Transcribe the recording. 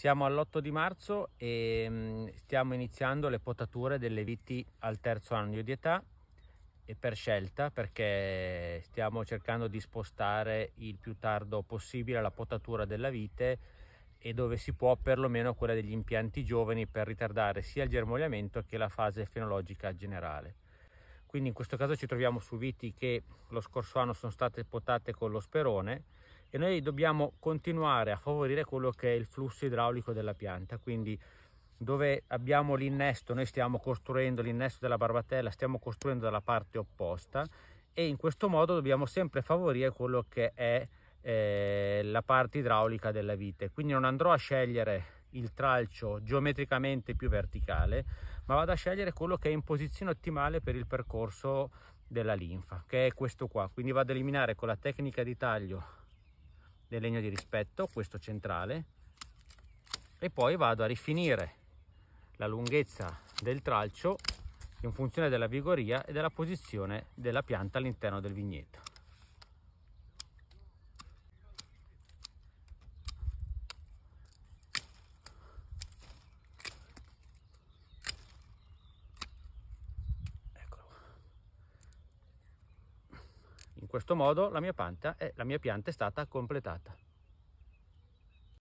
Siamo all'8 di marzo e mm, stiamo iniziando le potature delle viti al terzo anno di età e per scelta perché stiamo cercando di spostare il più tardo possibile la potatura della vite e dove si può perlomeno quella degli impianti giovani per ritardare sia il germogliamento che la fase fenologica generale quindi in questo caso ci troviamo su viti che lo scorso anno sono state potate con lo sperone e noi dobbiamo continuare a favorire quello che è il flusso idraulico della pianta quindi dove abbiamo l'innesto noi stiamo costruendo l'innesto della barbatella stiamo costruendo dalla parte opposta e in questo modo dobbiamo sempre favorire quello che è eh, la parte idraulica della vite quindi non andrò a scegliere il tralcio geometricamente più verticale, ma vado a scegliere quello che è in posizione ottimale per il percorso della linfa, che è questo qua. Quindi vado ad eliminare con la tecnica di taglio del legno di rispetto, questo centrale, e poi vado a rifinire la lunghezza del tralcio in funzione della vigoria e della posizione della pianta all'interno del vigneto. In questo modo la mia, pianta è, la mia pianta è stata completata.